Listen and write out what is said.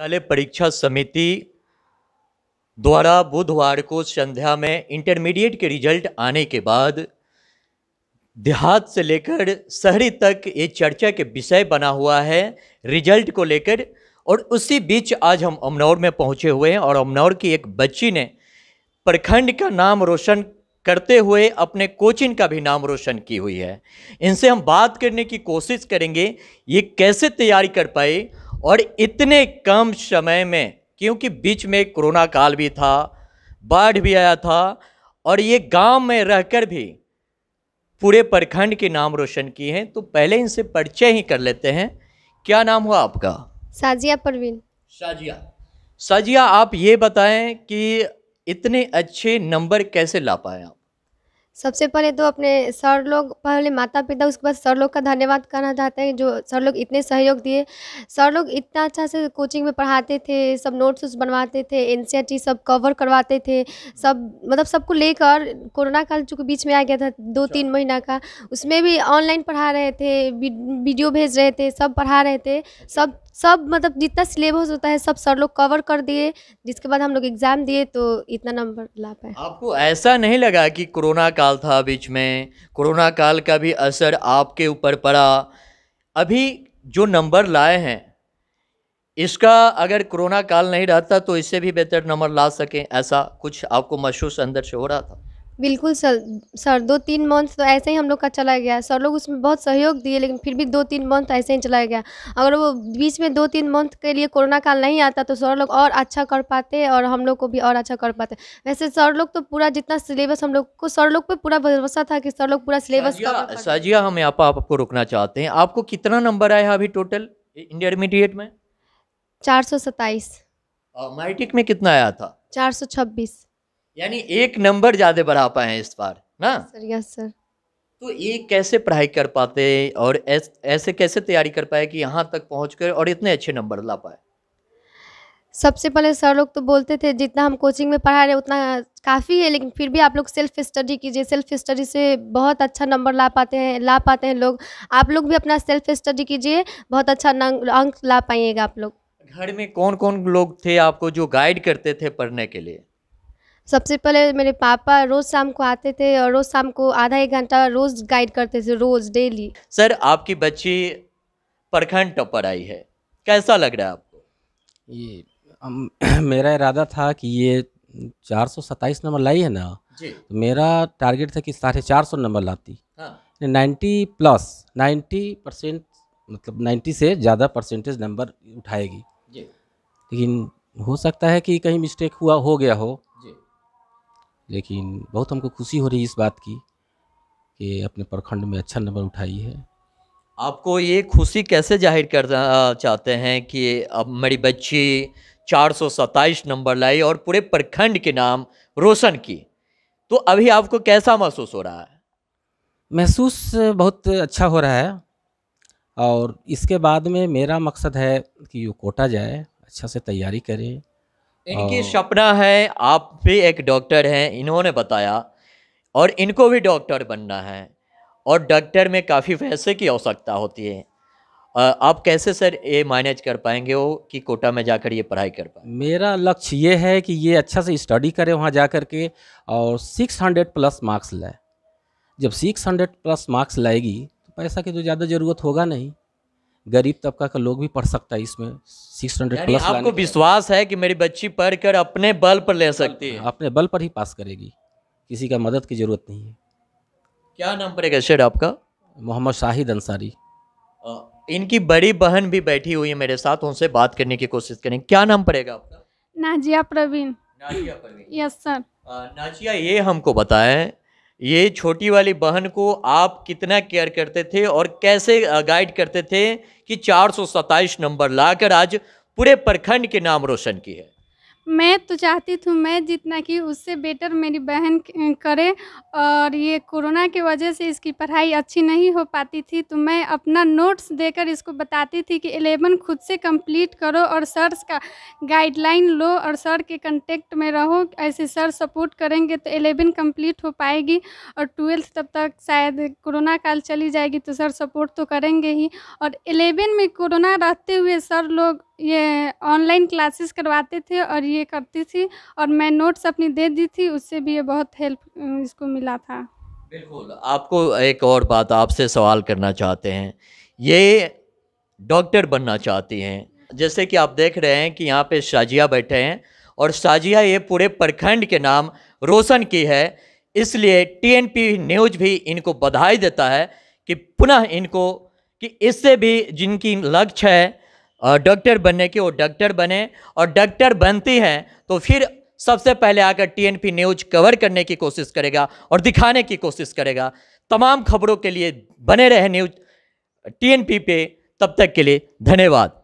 विद्यालय परीक्षा समिति द्वारा बुधवार को संध्या में इंटरमीडिएट के रिजल्ट आने के बाद देहात से लेकर शहरी तक ये चर्चा के विषय बना हुआ है रिजल्ट को लेकर और उसी बीच आज हम अमनौर में पहुंचे हुए हैं और अमनौर की एक बच्ची ने प्रखंड का नाम रोशन करते हुए अपने कोचिंग का भी नाम रोशन की हुई है इनसे हम बात करने की कोशिश करेंगे ये कैसे तैयारी कर पाए और इतने कम समय में क्योंकि बीच में कोरोना काल भी था बाढ़ भी आया था और ये गांव में रहकर भी पूरे प्रखंड के नाम रोशन किए हैं तो पहले इनसे परिचय ही कर लेते हैं क्या नाम हुआ आपका साजिया परवीन साजिया साजिया आप ये बताएं कि इतने अच्छे नंबर कैसे ला पाए आप सबसे पहले तो अपने सर लोग पहले माता पिता उसके बाद सर लोग का धन्यवाद करना चाहते हैं जो सर लोग इतने सहयोग दिए सर लोग इतना अच्छा से कोचिंग में पढ़ाते थे सब नोट्स उस बनवाते थे एन e सब कवर करवाते थे सब मतलब सबको लेकर कोरोना काल चूँकि बीच में आ गया था दो तीन अच्छा। महीना का उसमें भी ऑनलाइन पढ़ा रहे थे वीडियो भेज रहे थे सब पढ़ा रहे थे सब सब मतलब जितना सिलेबस होता है सब सर लोग कवर कर दिए जिसके बाद हम लोग एग्ज़ाम दिए तो इतना नंबर ला पाए आपको ऐसा नहीं लगा कि कोरोना काल था बीच में कोरोना काल का भी असर आपके ऊपर पड़ा अभी जो नंबर लाए हैं इसका अगर कोरोना काल नहीं रहता तो इससे भी बेहतर नंबर ला सकें ऐसा कुछ आपको महसूस अंदर से हो रहा था बिल्कुल सर सर दो तीन मंथ तो ऐसे ही हम लोग का चला गया सर लोग उसमें बहुत सहयोग दिए लेकिन फिर भी दो तीन मंथ ऐसे ही चला गया अगर वो बीच में दो तीन मंथ के लिए कोरोना काल नहीं आता तो सर लोग और अच्छा कर पाते और हम लोग को भी और अच्छा कर पाते वैसे सर लोग तो पूरा जितना सिलेबस हम लोग को सर लोग पर पूरा भरोसा था कि सर लोग पूरा सिलेबस साजिया हम यहाँ पर आपको रोकना चाहते हैं आपको कितना नंबर आया अभी टोटल इंटरमीडिएट में चार सौ सत्ताईस में कितना आया था चार सौ छब्बीस यानी एक नंबर ज्यादा बढ़ा पाए हैं इस बार ना सर यस सर तो एक कैसे पढ़ाई कर पाते और ऐसे कैसे तैयारी कर पाए कि यहाँ तक पहुँच कर और इतने अच्छे नंबर ला पाए सबसे पहले सर लोग तो बोलते थे जितना हम कोचिंग में पढ़ा रहे उतना काफ़ी है लेकिन फिर भी आप लोग सेल्फ स्टडी कीजिए सेल्फ स्टडी से बहुत अच्छा नंबर ला पाते हैं ला पाते हैं लोग आप लोग भी अपना सेल्फ स्टडी कीजिए बहुत अच्छा अंक ला पाइएगा आप लोग घर में कौन कौन लोग थे आपको जो गाइड करते थे पढ़ने के लिए सबसे पहले मेरे पापा रोज़ शाम को आते थे और रोज़ शाम को आधा एक घंटा रोज़ गाइड करते थे रोज़ डेली सर आपकी बच्ची प्रखंड टॉपर आई है कैसा लग रहा है आपको ये अम, मेरा इरादा था कि ये चार सौ सत्ताईस नंबर लाई है ना जी। तो मेरा टारगेट था कि साढ़े चार सौ नंबर लाती हाँ। नाइन्टी प्लस नाइन्टी परसेंट मतलब नाइन्टी से ज़्यादा परसेंटेज नंबर उठाएगी लेकिन हो सकता है कि कहीं मिस्टेक हुआ हो गया हो लेकिन बहुत हमको खुशी हो रही इस बात की कि अपने प्रखंड में अच्छा नंबर उठाई है आपको ये खुशी कैसे जाहिर करना चाहते हैं कि अब मेरी बच्ची चार नंबर लाई और पूरे प्रखंड के नाम रोशन की तो अभी आपको कैसा महसूस हो रहा है महसूस बहुत अच्छा हो रहा है और इसके बाद में मेरा मकसद है कि वो कोटा जाए अच्छा से तैयारी करें इनकी हाँ। सपना है आप भी एक डॉक्टर हैं इन्होंने बताया और इनको भी डॉक्टर बनना है और डॉक्टर में काफ़ी पैसे की आवश्यकता होती है आप कैसे सर ये मैनेज कर पाएंगे वो कि कोटा में जाकर ये पढ़ाई कर पाए मेरा लक्ष्य ये है कि ये अच्छा से स्टडी करें वहाँ जा कर के और 600 प्लस मार्क्स लाए जब 600 प्लस मार्क्स लाएगी तो पैसा की तो ज़्यादा ज़रूरत होगा नहीं गरीब तबका का लोग भी पढ़ सकता है इसमें सिक्स हंड्रेड प्लस आपको विश्वास है कि मेरी बच्ची पढ़कर अपने बल पर ले सकती है अपने बल पर ही पास करेगी किसी का मदद की ज़रूरत नहीं है क्या नाम पड़ेगा शेर आपका मोहम्मद शाहिद अंसारी इनकी बड़ी बहन भी बैठी हुई है मेरे साथ उनसे बात करने की कोशिश करें क्या नाम पड़ेगा आपका नाजिया प्रवीण नाजिया प्रवीण यस सर नाजिया ये हमको बताएं ये छोटी वाली बहन को आप कितना केयर करते थे और कैसे गाइड करते थे कि चार नंबर लाकर आज पूरे प्रखंड के नाम रोशन की है मैं तो चाहती थी मैं जितना की उससे बेटर मेरी बहन करे और ये कोरोना के वजह से इसकी पढ़ाई अच्छी नहीं हो पाती थी तो मैं अपना नोट्स देकर इसको बताती थी कि एलेवन खुद से कंप्लीट करो और सर्स का गाइडलाइन लो और सर के कंटेक्ट में रहो ऐसे सर सपोर्ट करेंगे तो एलेवन कंप्लीट हो पाएगी और ट्वेल्थ तब तक शायद कोरोना काल चली जाएगी तो सर सपोर्ट तो करेंगे ही और एलेवन में कोरोना रहते हुए सर लोग ये ऑनलाइन क्लासेस करवाते थे और ये करती थी और मैं नोट्स अपनी दे दी थी उससे भी ये बहुत हेल्प इसको मिला था बिल्कुल आपको एक और बात आपसे सवाल करना चाहते हैं ये डॉक्टर बनना चाहती हैं जैसे कि आप देख रहे हैं कि यहाँ पे शाजिया बैठे हैं और शाजिया ये पूरे प्रखंड के नाम रोशन की है इसलिए टीएनपी न्यूज भी इनको बधाई देता है कि पुनः इनको कि इससे भी जिनकी लक्ष्य है डॉक्टर बनने की वो डॉक्टर बने और डॉक्टर बनती हैं तो फिर सबसे पहले आकर टीएनपी न्यूज कवर करने की कोशिश करेगा और दिखाने की कोशिश करेगा तमाम खबरों के लिए बने रहे न्यूज टीएनपी पे तब तक के लिए धन्यवाद